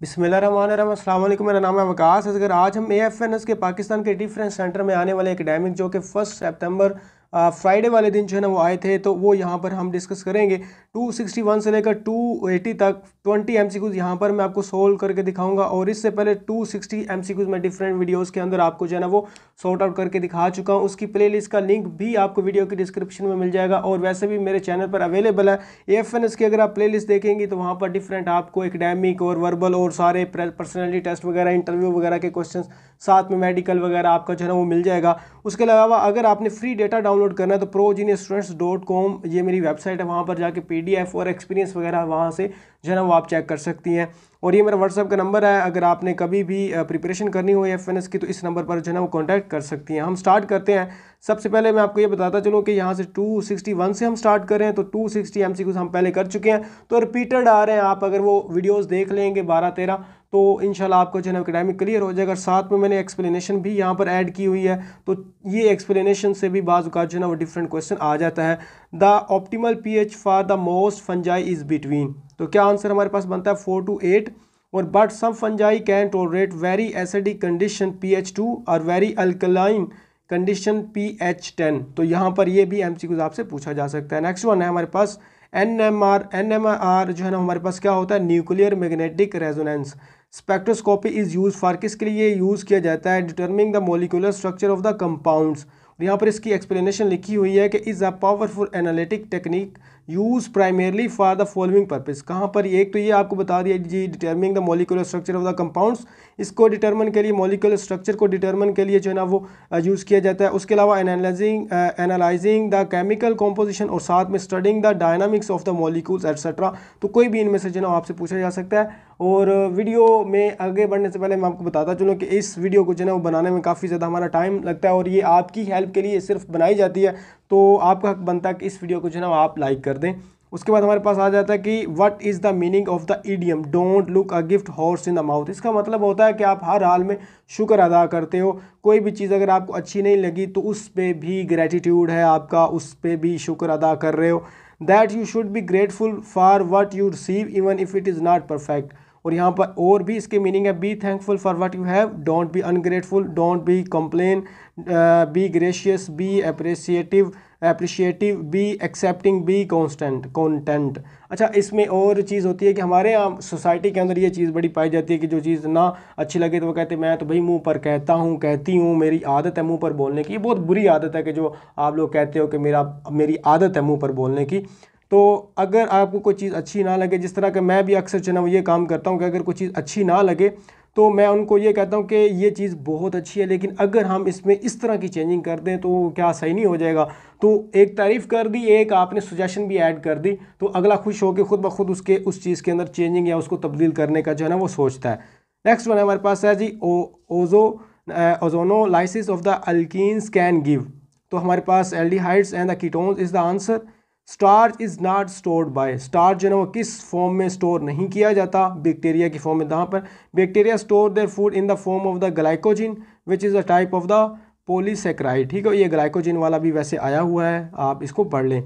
बिसमिल्लाम मेरा नाम है वकास अगर आज हम ए एफ एन एस के पाकिस्तान के डिफरेंस सेंटर में आने वाले एकेडमिक जो कि फर्स्ट सेप्टेम्बर फ्राइडे वाले दिन जो है ना वो आए थे तो वो यहाँ पर हम डिस्कस करेंगे 261 से लेकर 280 तक 20 एमसीक्यूज यहाँ पर मैं आपको सोल्व करके दिखाऊंगा और इससे पहले 260 एमसीक्यूज मैं डिफरेंट वीडियोस के अंदर आपको जो है ना वो सॉर्ट आउट करके दिखा चुका हूँ उसकी प्लेलिस्ट का लिंक भी आपको वीडियो की डिस्क्रिप्शन में मिल जाएगा और वैसे भी मेरे चैनल पर अवेलेबल है एफ की अगर आप प्ले देखेंगी तो वहाँ पर डिफरेंट आपको एकेडेमिक और वर्बल और सारे पर्सनैलिटी टेस्ट वगैरह इंटरव्यू वगैरह के क्वेश्चन साथ में मेडिकल वगैरह आपका जो है ना वो मिल जाएगा उसके अलावा अगर आपने फ्री डेटा डाउन डाउनलोड करना है तो प्रो स्टूडेंट्स डॉट कॉम ये मेरी वेबसाइट है वहाँ पर जाके पी और एक्सपीरियंस वगैरह वहाँ से जो है ना वो आप चेक कर सकती हैं और ये मेरा व्हाट्सअप का नंबर है अगर आपने कभी भी प्रिपरेशन करनी हो एफ की तो इस नंबर पर जो है ना वो कॉन्टैक्ट कर सकती हैं हम स्टार्ट करते हैं सबसे पहले मैं आपको ये बताता चलूँ कि यहाँ से 261 से हम स्टार्ट कर रहे हैं तो 260 कुछ हम पहले कर चुके हैं तो रिपीटेड आ रहे हैं आप अगर वो वीडियोस देख लेंगे बारह तेरह तो इन आपका जो है अकेडमिक क्लियर हो जाएगा साथ में मैंने एक्सप्लेनेशन भी यहाँ पर ऐड की हुई है तो ये एक्सप्लेनेशन से भी बाज़ जो है वो डिफरेंट क्वेश्चन आ जाता है the optimal P H for the most fungi is between तो क्या आंसर हमारे पास बनता है फोर टू एट और but some fungi can tolerate very acidic condition P H two और very alkaline condition P H ten तो यहाँ पर ये भी एम सी क्यूज आपसे पूछा जा सकता है नेक्स्ट वन है हमारे पास N M R N M R जो है ना हमारे पास क्या होता है nuclear magnetic resonance spectroscopy is use for किसके लिए यूज़ किया जाता है determining the molecular structure of the compounds यहाँ पर इसकी एक्सप्लेनेशन लिखी हुई है कि is a powerful analytic technique use primarily for the following purpose कहाँ पर एक तो ये आपको बता दिया जी determining the molecular structure of the compounds इसको डिटर्मन के लिए मोलिकुलर स्ट्रक्चर को डिटर्मन के लिए जो है ना वो यूज़ uh, किया जाता है उसके अलावा analysing analysing the chemical composition और साथ में studying the dynamics of the molecules etcetera तो कोई भी इनमें से जो है ना आपसे पूछा जा सकता है और वीडियो में आगे बढ़ने से पहले मैं आपको बताता चलूँ कि इस वीडियो को जो है ना वो बनाने में काफ़ी ज़्यादा हमारा टाइम लगता है और ये आपकी हेल्प के लिए सिर्फ बनाई जाती है तो आपका हक बनता है कि इस वीडियो को जो है ना आप लाइक कर दें उसके बाद हमारे पास आ जाता है कि what is the meaning of the idiom don't look a gift horse in the mouth इसका मतलब होता है कि आप हर हाल में शुक्र अदा करते हो कोई भी चीज़ अगर आपको अच्छी नहीं लगी तो उस पर भी ग्रेटिट्यूड है आपका उस पर भी शुक्र अदा कर रहे हो that you should be grateful for what you receive even if it is not perfect और यहाँ पर और भी इसके मीनिंग है be thankful for what you have don't be ungrateful don't be complain be gracious be appreciative appreciative be accepting be constant content अच्छा इसमें और चीज़ होती है कि हमारे यहाँ सोसाइटी के अंदर ये चीज़ बड़ी पाई जाती है कि जो चीज़ ना अच्छी लगे तो वो कहते हैं मैं तो भाई मुंह पर कहता हूँ कहती हूँ मेरी आदत है मुंह पर बोलने की ये बहुत बुरी आदत है कि जो आप लोग कहते हो कि मेरा मेरी आदत है मुंह पर बोलने की तो अगर आपको कोई चीज़ अच्छी ना लगे जिस तरह का मैं भी अक्सर जो ये काम करता हूँ कि अगर कोई चीज़ अच्छी ना लगे तो मैं उनको ये कहता हूँ कि ये चीज़ बहुत अच्छी है लेकिन अगर हम इसमें इस तरह की चेंजिंग कर दें तो क्या सही नहीं हो जाएगा तो एक तारीफ़ कर दी एक आपने सुजेशन भी ऐड कर दी तो अगला खुश होकर खुद ब खुद उसके उस चीज़ के अंदर चेंजिंग या उसको तब्दील करने का जो है ना वो सोचता है नेक्स्ट वन हमारे पास है जी ओ ozo ozonolysis of the alkene can give तो हमारे पास aldehydes and the ketones is the answer starch is not stored by starch जो है ना वो किस फॉर्म में स्टोर नहीं किया जाता बैक्टीरिया की फॉर्म में जहाँ पर bacteria store their food in the form of the glycogen which is a type of the polysaccharide ठीक है ये ग्लाइकोजिन वाला भी वैसे आया हुआ है आप इसको पढ़ लें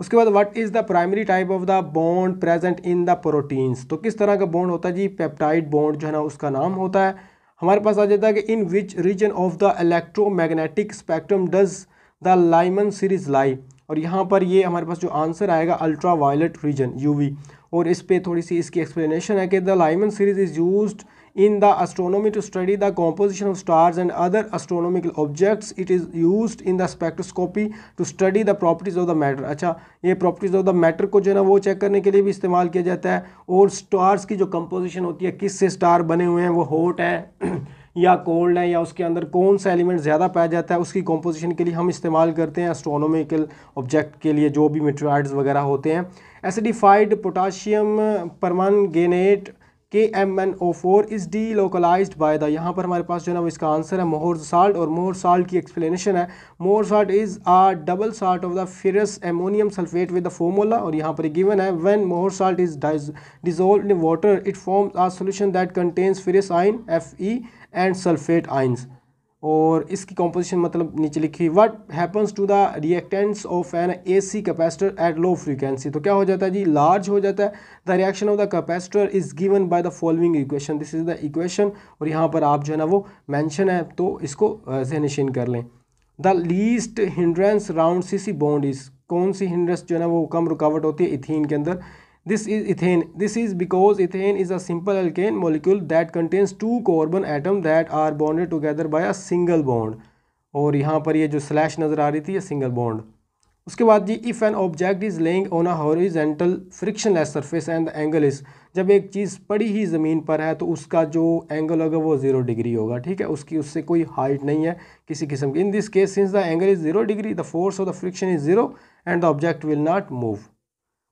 उसके बाद what is the primary type of the bond present in the proteins तो किस तरह का बॉन्ड होता है जी पेप्टाइड बॉन्ड जो है ना उसका नाम होता है हमारे पास आ जाता है कि in which region of the electromagnetic spectrum does the Lyman series lie और यहाँ पर ये हमारे पास जो आंसर आएगा अल्ट्रा वायलेट रीजन वी और इस पर थोड़ी सी इसकी एक्सप्लेनेशन है कि the Lyman series is use in the astronomy to study the composition of stars and other astronomical objects it is use in the spectroscopy to study the properties of the matter अच्छा ये properties of the matter को जो है ना वो check करने के लिए भी इस्तेमाल किया जाता है और स्टार्स की जो कंपोजिशन होती है किस से स्टार बने हुए हैं वो हॉट है या कोल्ड है या उसके अंदर कौन सा एलिमेंट ज़्यादा पाया जाता है उसकी कॉम्पोजिशन के लिए हम इस्तेमाल करते हैं एस्ट्रोनोमिकल ऑब्जेक्ट के लिए जो भी मिट्राइड्स वगैरह होते हैं acidified potassium permanganate K M N O four is decolourise by the यहाँ पर हमारे पास जो है ना इसका आंसर है मोहर साल्ट और मोहर साल्ट की एक्सप्लेनेशन है Mohr salt is a double salt of the ferrous ammonium sulphate with the formula और यहाँ पर गिवन है when Mohr salt is dissolve in water it forms a solution that contains ferrous ion F E and sulphate ions और इसकी composition मतलब नीचे लिखी what happens to the reactance of an A C capacitor at low frequency तो क्या हो जाता है जी लार्ज हो जाता है the reaction of the capacitor is given by the following equation this is the equation और यहाँ पर आप जो है ना वो मेंशन है तो इसको जहनशीन कर लें the least hindrance round C C bond is कौन सी हिंड्रेंस जो है ना वो कम रुकावट होती है इथिन के अंदर this is ethane this is because ethane is a simple alkane molecule that contains two carbon atom that are bonded together by a single bond और यहाँ पर ये जो स्लैश नज़र आ रही थी ये सिंगल बॉन्ड उसके बाद जी if an object is lying on a horizontal less surface and the angle is जब एक चीज़ पड़ी ही ज़मीन पर है तो उसका जो एंगल होगा वो ज़ीरो डिग्री होगा ठीक है उसकी उससे कोई हाइट नहीं है किसी किस्म की in this case since the angle is zero degree the force of the friction is zero and the object will not move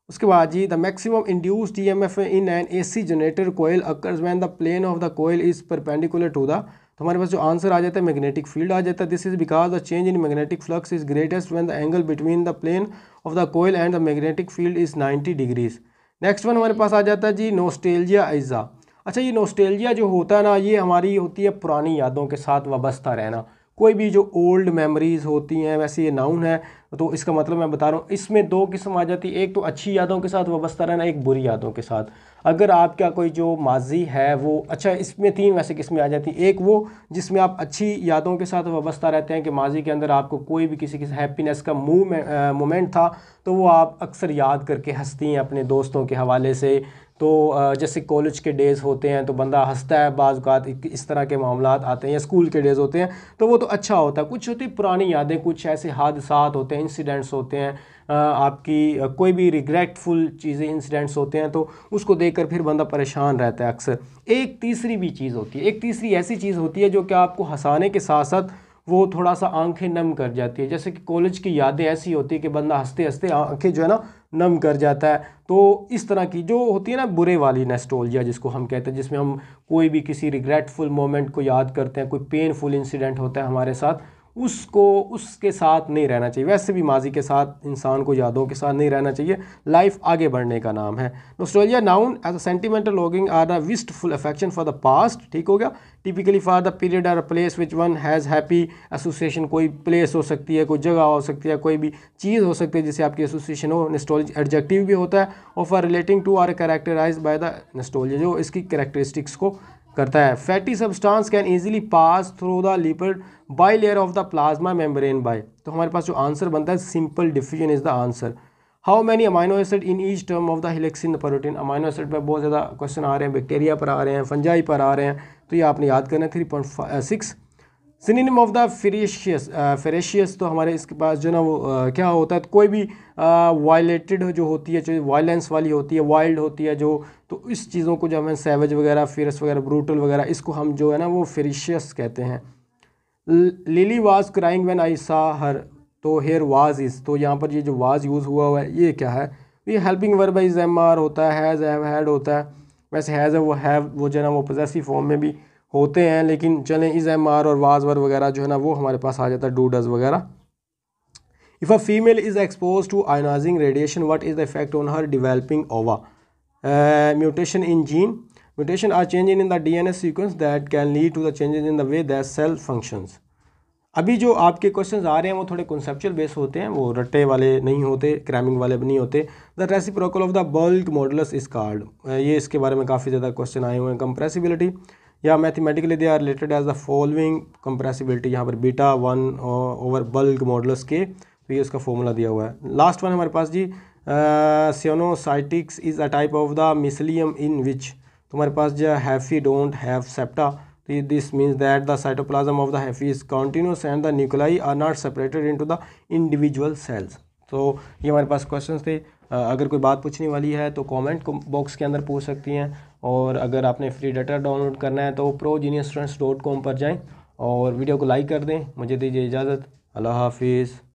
उसके बाद जी the maximum induced M F in an A C generator coil occurs when the plane of the coil is perpendicular to the तो हमारे पास जो answer आ जाता है magnetic field आ जाता है this is because the change in magnetic flux is greatest when the angle between the plane of the coil and the magnetic field is ninety degrees next one हमारे पास आ जाता है जी नोस्टेलिया इज़ा अच्छा ये नोस्टेलिया जो होता है ना ये हमारी होती है पुरानी यादों के साथ वाबस्ता रहना कोई भी जो ओल्ड मेमोरीज़ होती हैं वैसे ये नाउन है तो इसका मतलब मैं बता रहा हूँ इसमें दो किस्म आ जाती है एक तो अच्छी यादों के साथ वाबस्ता रहना एक बुरी यादों के साथ अगर आपका कोई जो माजी है वो अच्छा इसमें तीन वैसे किस्में आ जाती हैं एक वो जिसमें आप अच्छी यादों के साथ वाबस्ता रहते हैं कि माजी के अंदर आपको कोई भी किसी किसी हैप्पीनेस का मूव मोमेंट था तो वो आप अक्सर याद करके हंसती हैं अपने दोस्तों के हवाले से तो जैसे कॉलेज के डेज़ होते हैं तो बंदा हंसता है बाज़ात इस तरह के मामला आते हैं या स्कूल के डेज़ होते हैं तो वो तो अच्छा होता है कुछ होती पुरानी यादें कुछ ऐसे हादसा होते हैं इंसिडेंट्स होते हैं आपकी कोई भी रिग्रेटफुल चीज़ें इंसिडेंट्स होते हैं तो उसको देखकर फिर बंदा परेशान रहता है अक्सर एक तीसरी भी चीज़ होती है एक तीसरी ऐसी चीज़ होती है जो कि आपको हंसाने के साथ साथ वो थोड़ा सा आंखें नम कर जाती है जैसे कि कॉलेज की यादें ऐसी होती है कि बंदा हंसते हंसते आंखें जो है ना नम कर जाता है तो इस तरह की जो होती है ना बुरे वाली नेस्टोलजिया जिसको हम कहते हैं जिसमें हम कोई भी किसी रिग्रेटफुल मोमेंट को याद करते हैं कोई पेनफुल इंसिडेंट होता है हमारे साथ उसको उसके साथ नहीं रहना चाहिए वैसे भी माजी के साथ इंसान को यादों के साथ नहीं रहना चाहिए लाइफ आगे बढ़ने का नाम है nostalgia known as a sentimental longing or a wistful affection for the past ठीक हो गया typically for the period or a place which one has happy association कोई प्लेस हो सकती है कोई जगह हो सकती है कोई भी चीज़ हो सकती है जिसे आपकी एसोसिएशन हो नस्टोलज एडजेक्टिव भी होता है और for relating to are characterise by the नस्टोलिया जो इसकी करेक्टरिस्टिक्स को करता है fatty substance can easily pass through the lipid bilayer of the plasma membrane by तो हमारे पास जो आंसर बनता है simple diffusion is the answer how many amino acid in each term of the हिलेक्सिन प्रोटीन अमाइनो एसिड पर बहुत ज़्यादा क्वेश्चन आ रहे हैं बैक्टीरिया पर आ रहे हैं फंजाई पर आ रहे हैं तो ये आपने याद करना है three point six synonym of the ferocious ferocious तो हमारे इसके पास जो ना वो आ, uh, क्या होता है तो कोई भी वायलेटेड uh, जो होती है जो वायलेंस वाली होती है वाइल्ड होती है जो तो इस चीज़ों को जो हमें सेवज वगैरह फेरस वगैरह ब्रूटल वगैरह इसको हम जो है ना वो फेरेशियस कहते हैं Lily was crying when I saw her तो हेयर वाज इज़ तो यहाँ पर ये जो वाज यूज़ हुआ हुआ है ये क्या है ये helping verb is am are होता है हैज़ हैड होता है वैसे हैज़ है वो हैव वो जो है ना वो पोजेसिव फॉर्म में भी होते हैं लेकिन चलें इज़ एम आर और वाज वर वगैरह जो है ना वो हमारे पास आ जाता है डूडज वगैरह if a female is expose to ionising radiation what is the effect on her developing ova mutation in gene mutation are change in the S sequence that can lead to the changes in the way that cell functions अभी जो आपके questions आ रहे हैं वो थोड़े conceptual base होते हैं वो रट्टे वाले नहीं होते क्रैमिंग वाले भी नहीं होते the reciprocal of the bulk modulus is called ये इसके बारे में काफ़ी ज़्यादा क्वेश्चन आए हुए हैं कंप्रेसिबिलिटी या mathematically they are related as the following compressibility यहाँ पर beta one over bulk modulus के तो ये उसका फॉर्मूला दिया हुआ है लास्ट वन हमारे पास जी coenocytic is a type of the mycelium in which तुम्हारे पास जो हैफी डोंट हैव सेप्टा तो ये this means that the cytoplasm of the hyphae is continuous and the nuclei are not separated into the individual cells तो ये हमारे पास question थे अगर कोई बात पूछने वाली है तो कमेंट बॉक्स के अंदर पूछ सकती हैं और अगर आपने फ्री डाटा डाउनलोड करना है तो pro genius students dot com पर जाएँ और वीडियो को लाइक कर दें मुझे दीजिए इजाज़त अल्लाह हाफिज़